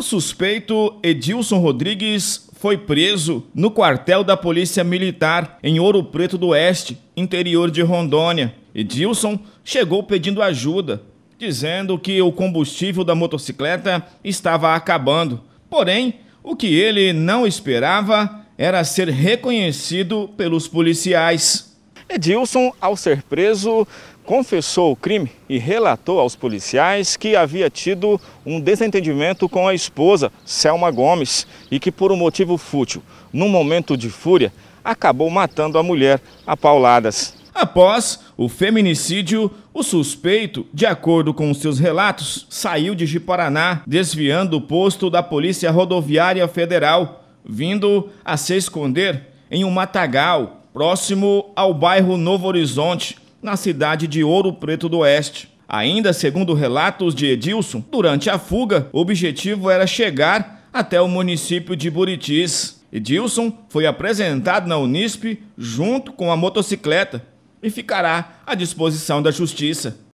O suspeito Edilson Rodrigues foi preso no quartel da Polícia Militar em Ouro Preto do Oeste, interior de Rondônia. Edilson chegou pedindo ajuda, dizendo que o combustível da motocicleta estava acabando. Porém, o que ele não esperava era ser reconhecido pelos policiais. Edilson, ao ser preso, confessou o crime e relatou aos policiais que havia tido um desentendimento com a esposa, Selma Gomes, e que por um motivo fútil, num momento de fúria, acabou matando a mulher a pauladas. Após o feminicídio, o suspeito, de acordo com seus relatos, saiu de Jiparaná, desviando o posto da Polícia Rodoviária Federal, vindo a se esconder em um matagal próximo ao bairro Novo Horizonte, na cidade de Ouro Preto do Oeste. Ainda segundo relatos de Edilson, durante a fuga, o objetivo era chegar até o município de Buritis. Edilson foi apresentado na Unisp junto com a motocicleta e ficará à disposição da justiça.